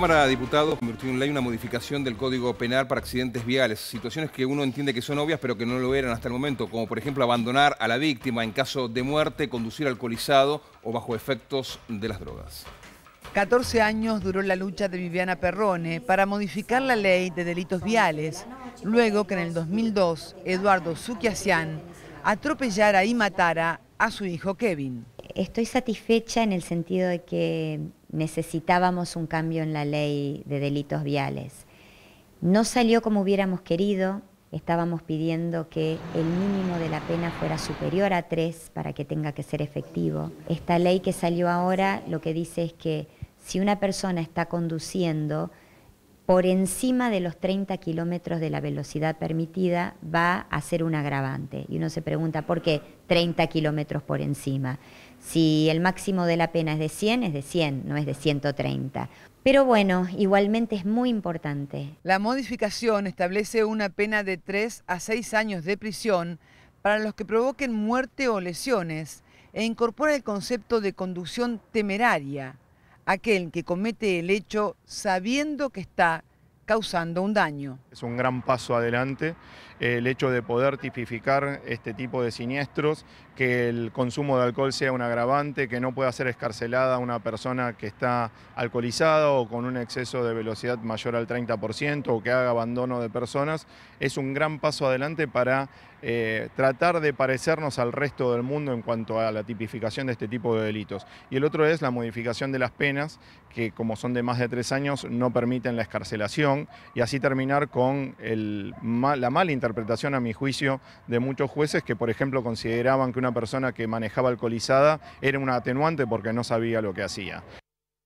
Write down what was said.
La Cámara de Diputados convirtió en ley una modificación del Código Penal para accidentes viales, situaciones que uno entiende que son obvias pero que no lo eran hasta el momento, como por ejemplo abandonar a la víctima en caso de muerte, conducir alcoholizado o bajo efectos de las drogas. 14 años duró la lucha de Viviana Perrone para modificar la ley de delitos viales, luego que en el 2002 Eduardo Suquiacián atropellara y matara a su hijo Kevin. Estoy satisfecha en el sentido de que necesitábamos un cambio en la ley de delitos viales. No salió como hubiéramos querido, estábamos pidiendo que el mínimo de la pena fuera superior a tres para que tenga que ser efectivo. Esta ley que salió ahora lo que dice es que si una persona está conduciendo, por encima de los 30 kilómetros de la velocidad permitida va a ser un agravante. Y uno se pregunta, ¿por qué 30 kilómetros por encima? Si el máximo de la pena es de 100, es de 100, no es de 130. Pero bueno, igualmente es muy importante. La modificación establece una pena de 3 a 6 años de prisión para los que provoquen muerte o lesiones e incorpora el concepto de conducción temeraria aquel que comete el hecho sabiendo que está causando un daño. Es un gran paso adelante el hecho de poder tipificar este tipo de siniestros, que el consumo de alcohol sea un agravante, que no pueda ser escarcelada una persona que está alcoholizada o con un exceso de velocidad mayor al 30% o que haga abandono de personas, es un gran paso adelante para eh, tratar de parecernos al resto del mundo en cuanto a la tipificación de este tipo de delitos. Y el otro es la modificación de las penas, que como son de más de tres años, no permiten la escarcelación y así terminar con la mala interpretación interpretación, a mi juicio, de muchos jueces que, por ejemplo, consideraban que una persona que manejaba alcoholizada era una atenuante porque no sabía lo que hacía.